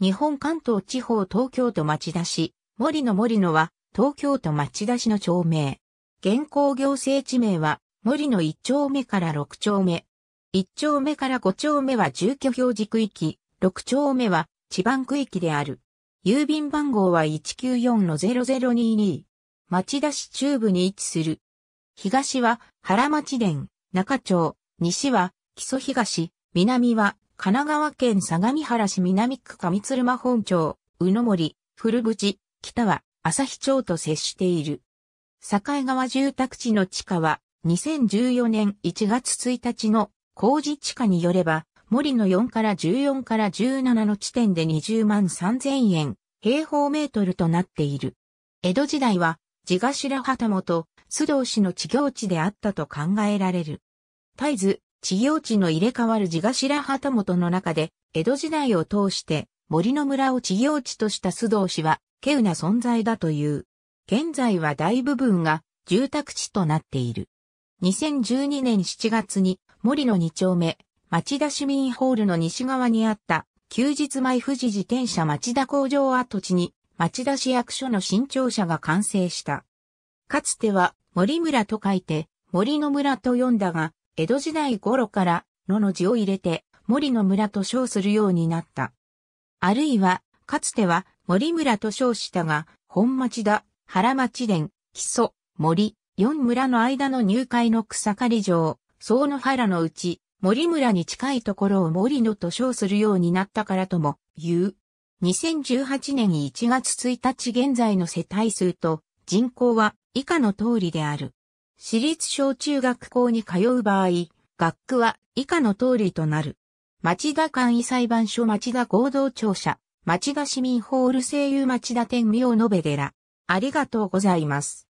日本関東地方東京都町田市、森の森野は、東京都町田市の町名。現行行政地名は、森の1丁目から6丁目。1丁目から5丁目は住居表示区域、6丁目は地盤区域である。郵便番号は194-0022。町田市中部に位置する。東は原町田、中町、西は木曽東、南は神奈川県相模原市南区上鶴間本町、宇野森、古淵、北は、日町と接している。境川住宅地の地下は、2014年1月1日の工事地下によれば、森の4から14から17の地点で20万3000円、平方メートルとなっている。江戸時代は、地頭旗本、須藤氏の地業地であったと考えられる。絶えず、地用地の入れ替わる地頭旗本の中で、江戸時代を通して森の村を地用地とした須藤氏は、稀有な存在だという。現在は大部分が住宅地となっている。2012年7月に森の2丁目、町田市民ホールの西側にあった休日前富士自転車町田工場跡地に町田市役所の新庁舎が完成した。かつては森村と書いて森の村と呼んだが、江戸時代頃から野の字を入れて森の村と称するようになった。あるいは、かつては森村と称したが、本町田、原町田、木曽、森、四村の間の入会の草刈り場、総野原のうち、森村に近いところを森野と称するようになったからとも言う。2018年1月1日現在の世帯数と人口は以下の通りである。私立小中学校に通う場合、学区は以下の通りとなる。町田簡易裁判所町田合同庁舎、町田市民ホール声優町田天明のべ寺。ありがとうございます。